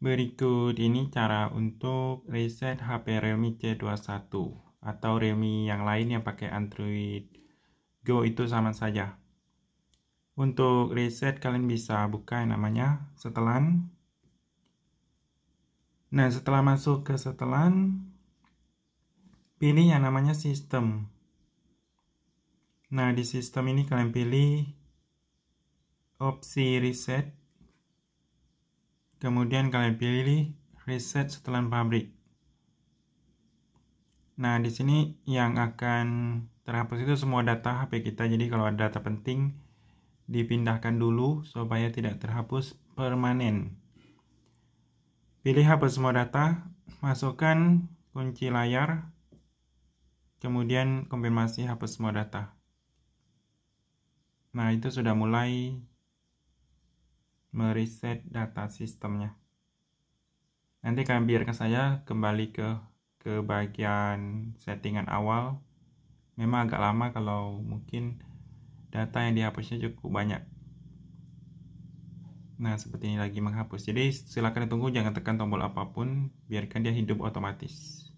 Berikut ini cara untuk reset HP Realme C21 atau Realme yang lain yang pakai Android Go itu sama saja. Untuk reset kalian bisa buka yang namanya setelan. Nah setelah masuk ke setelan, pilih yang namanya sistem. Nah di sistem ini kalian pilih opsi reset Kemudian kalian pilih reset setelan pabrik. Nah, di sini yang akan terhapus itu semua data HP kita. Jadi kalau ada data penting dipindahkan dulu supaya tidak terhapus permanen. Pilih hapus semua data, masukkan kunci layar, kemudian konfirmasi hapus semua data. Nah, itu sudah mulai mereset data sistemnya nanti kalian biarkan saya kembali ke ke bagian settingan awal memang agak lama kalau mungkin data yang dihapusnya cukup banyak nah seperti ini lagi menghapus jadi silakan tunggu jangan tekan tombol apapun biarkan dia hidup otomatis